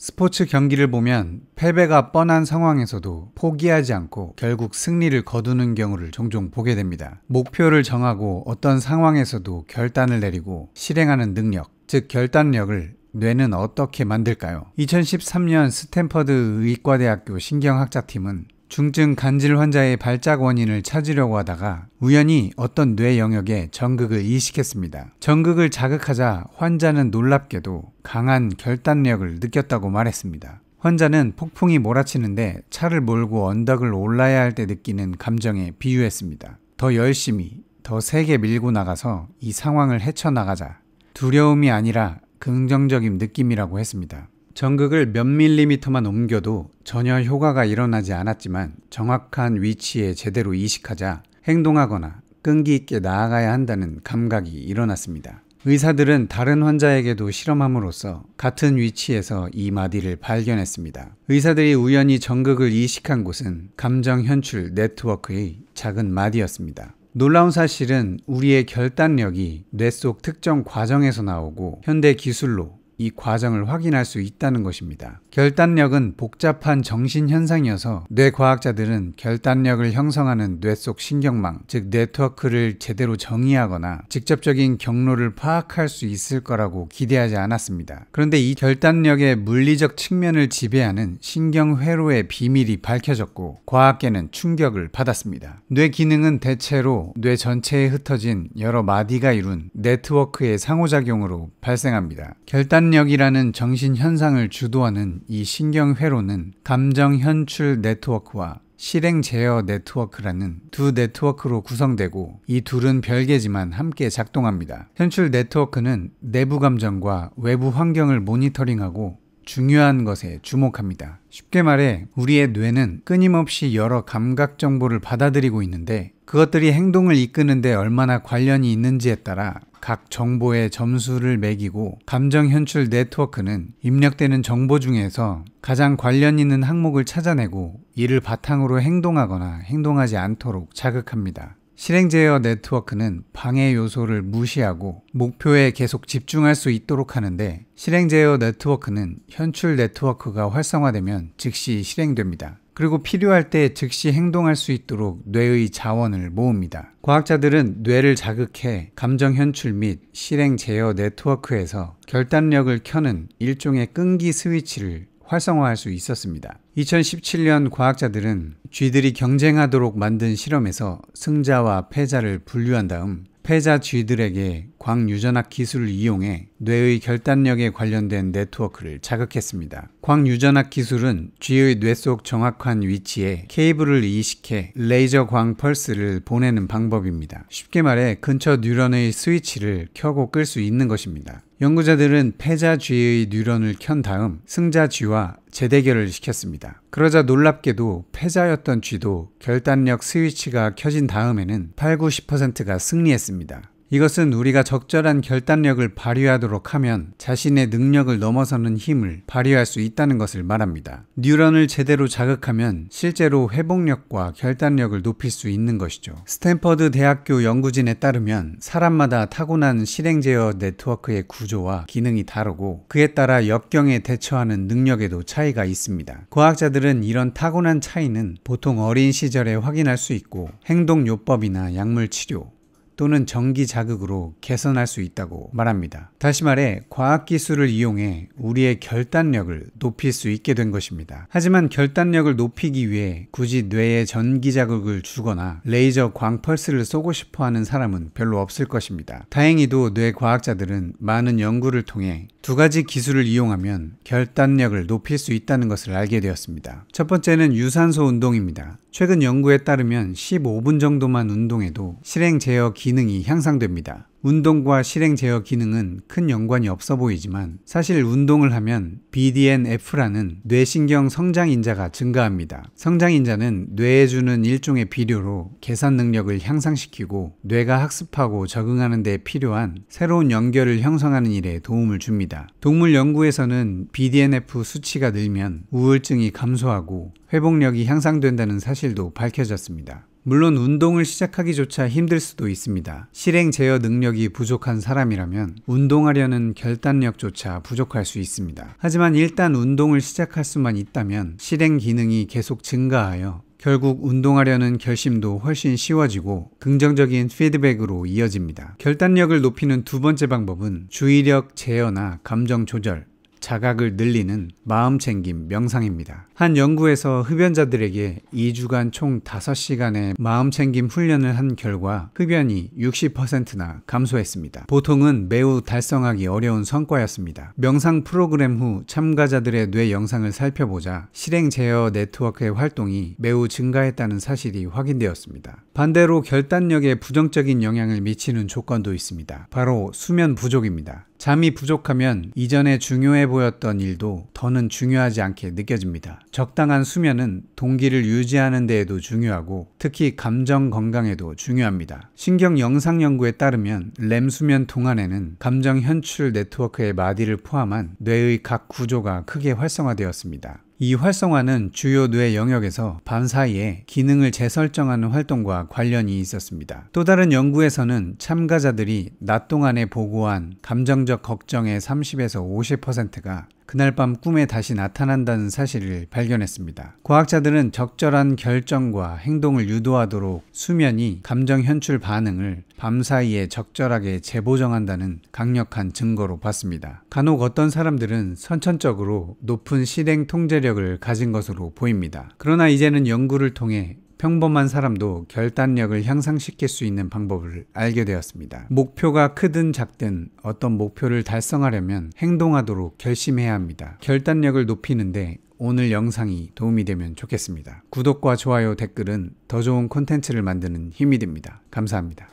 스포츠 경기를 보면 패배가 뻔한 상황에서도 포기하지 않고 결국 승리를 거두는 경우를 종종 보게 됩니다. 목표를 정하고 어떤 상황에서도 결단을 내리고 실행하는 능력, 즉 결단력을 뇌는 어떻게 만들까요? 2013년 스탠퍼드 의과대학교 신경학자팀은 중증 간질 환자의 발작 원인을 찾으려고 하다가 우연히 어떤 뇌 영역에 전극을 이식했습니다. 전극을 자극하자 환자는 놀랍게도 강한 결단력을 느꼈다고 말했습니다. 환자는 폭풍이 몰아치는데 차를 몰고 언덕을 올라야 할 때 느끼는 감정에 비유했습니다. 더 열심히, 더 세게 밀고 나가서 이 상황을 헤쳐나가자. 두려움이 아니라 긍정적인 느낌이라고 했습니다. 전극을 몇 밀리미터만 옮겨도 전혀 효과가 일어나지 않았지만 정확한 위치에 제대로 이식하자 행동하거나 끈기 있게 나아가야 한다는 감각이 일어났습니다. 의사들은 다른 환자에게도 실험함으로써 같은 위치에서 이 마디를 발견했습니다. 의사들이 우연히 전극을 이식한 곳은 감정 현출 네트워크의 작은 마디였습니다. 놀라운 사실은 우리의 결단력이 뇌 속 특정 과정에서 나오고 현대 기술로 이 과정을 확인할 수 있다는 것입니다. 결단력은 복잡한 정신현상이어서 뇌과학자들은 결단력을 형성하는 뇌 속 신경망, 즉 네트워크를 제대로 정의하거나 직접적인 경로를 파악할 수 있을 거라고 기대하지 않았습니다. 그런데 이 결단력의 물리적 측면을 지배하는 신경회로의 비밀이 밝혀졌고 과학계는 충격을 받았습니다. 뇌 기능은 대체로 뇌 전체에 흩어진 여러 마디가 이룬 네트워크의 상호작용으로 발생합니다. 결단력이라는 정신현상을 주도하는 이 신경회로는 감정 현출 네트워크와 실행 제어 네트워크라는 두 네트워크로 구성되고 이 둘은 별개지만 함께 작동합니다. 현출 네트워크는 내부 감정과 외부 환경을 모니터링하고 중요한 것에 주목합니다. 쉽게 말해 우리의 뇌는 끊임없이 여러 감각 정보를 받아들이고 있는데 그것들이 행동을 이끄는데 얼마나 관련이 있는지에 따라 각 정보의 점수를 매기고 감정 현출 네트워크는 입력되는 정보 중에서 가장 관련 있는 항목을 찾아내고 이를 바탕으로 행동하거나 행동하지 않도록 자극합니다. 실행 제어 네트워크는 방해 요소를 무시하고 목표에 계속 집중할 수 있도록 하는데 실행 제어 네트워크는 현출 네트워크가 활성화되면 즉시 실행됩니다. 그리고 필요할 때 즉시 행동할 수 있도록 뇌의 자원을 모읍니다. 과학자들은 뇌를 자극해 감정 현출 및 실행 제어 네트워크에서 결단력을 켜는 일종의 끈기 스위치를 활성화할 수 있었습니다. 2017년 과학자들은 쥐들이 경쟁하도록 만든 실험에서 승자와 패자를 분류한 다음 패자 쥐들에게 광유전학 기술을 이용해 뇌의 결단력에 관련된 네트워크를 자극했습니다. 광유전학 기술은 쥐의 뇌 속 정확한 위치에 케이블을 이식해 레이저 광 펄스를 보내는 방법입니다. 쉽게 말해 근처 뉴런의 스위치를 켜고 끌 수 있는 것입니다. 연구자들은 패자 쥐의 뉴런을 켠 다음 승자 쥐와 재대결을 시켰습니다. 그러자 놀랍게도 패자였던 쥐도 결단력 스위치가 켜진 다음에는 8, 90%가 승리했습니다. 이것은 우리가 적절한 결단력을 발휘하도록 하면 자신의 능력을 넘어서는 힘을 발휘할 수 있다는 것을 말합니다. 뉴런을 제대로 자극하면 실제로 회복력과 결단력을 높일 수 있는 것이죠. 스탠퍼드 대학교 연구진에 따르면 사람마다 타고난 실행 제어 네트워크의 구조와 기능이 다르고 그에 따라 역경에 대처하는 능력에도 차이가 있습니다. 과학자들은 이런 타고난 차이는 보통 어린 시절에 확인할 수 있고 행동 요법이나 약물 치료, 또는 전기 자극으로 개선할 수 있다고 말합니다. 다시 말해 과학 기술을 이용해 우리의 결단력을 높일 수 있게 된 것입니다. 하지만 결단력을 높이기 위해 굳이 뇌에 전기 자극을 주거나 레이저 광펄스를 쏘고 싶어 하는 사람은 별로 없을 것입니다. 다행히도 뇌 과학자들은 많은 연구를 통해 두 가지 기술을 이용하면 결단력을 높일 수 있다는 것을 알게 되었습니다. 첫 번째는 유산소 운동입니다. 최근 연구에 따르면 15분 정도만 운동해도 실행 제어 기 기능이 향상됩니다. 운동과 실행 제어 기능은 큰 연관이 없어 보이지만 사실 운동을 하면 BDNF라는 뇌신경 성장인자가 증가합니다. 성장인자는 뇌에 주는 일종의 비료로 계산 능력을 향상시키고 뇌가 학습하고 적응하는 데 필요한 새로운 연결을 형성하는 일에 도움을 줍니다. 동물 연구에서는 BDNF 수치가 늘면 우울증이 감소하고 회복력이 향상된다는 사실도 밝혀졌습니다. 물론 운동을 시작하기조차 힘들 수도 있습니다. 실행 제어 능력이 부족한 사람이라면 운동하려는 결단력조차 부족할 수 있습니다. 하지만 일단 운동을 시작할 수만 있다면 실행 기능이 계속 증가하여 결국 운동하려는 결심도 훨씬 쉬워지고 긍정적인 피드백으로 이어집니다. 결단력을 높이는 두 번째 방법은 주의력 제어나 감정 조절, 자각을 늘리는 마음 챙김 명상입니다. 한 연구에서 흡연자들에게 2주간 총 5시간의 마음 챙김 훈련을 한 결과 흡연이 60%나 감소했습니다. 보통은 매우 달성하기 어려운 성과였습니다. 명상 프로그램 후 참가자들의 뇌 영상을 살펴보자 실행 제어 네트워크의 활동이 매우 증가했다는 사실이 확인되었습니다. 반대로 결단력에 부정적인 영향을 미치는 조건도 있습니다. 바로 수면 부족입니다. 잠이 부족하면 이전에 중요해 보였던 일도 더는 중요하지 않게 느껴집니다. 적당한 수면은 동기를 유지하는 데에도 중요하고 특히 감정 건강에도 중요합니다. 신경 영상 연구에 따르면 렘 수면 동안에는 감정 현출 네트워크의 마디를 포함한 뇌의 각 구조가 크게 활성화되었습니다. 이 활성화는 주요 뇌 영역에서 밤 사이에 기능을 재설정하는 활동과 관련이 있었습니다. 또 다른 연구에서는 참가자들이 낮 동안에 보고한 감정적 걱정의 30에서 50%가 그날 밤 꿈에 다시 나타난다는 사실을 발견했습니다. 과학자들은 적절한 결정과 행동을 유도하도록 수면이 감정 현출 반응을 밤 사이에 적절하게 재보정한다는 강력한 증거로 봤습니다. 간혹 어떤 사람들은 선천적으로 높은 실행 통제력을 가진 것으로 보입니다. 그러나 이제는 연구를 통해 평범한 사람도 결단력을 향상시킬 수 있는 방법을 알게 되었습니다. 목표가 크든 작든 어떤 목표를 달성하려면 행동하도록 결심해야 합니다. 결단력을 높이는데 오늘 영상이 도움이 되면 좋겠습니다. 구독과 좋아요, 댓글은 더 좋은 콘텐츠를 만드는 힘이 됩니다. 감사합니다.